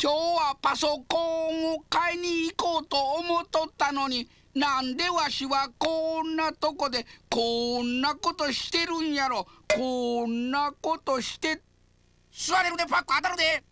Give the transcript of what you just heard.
今日はパソコンを買いに行こうと思っとったのになんでわしはこんなとこでこんなことしてるんやろこんなことして座われるでパック当たるで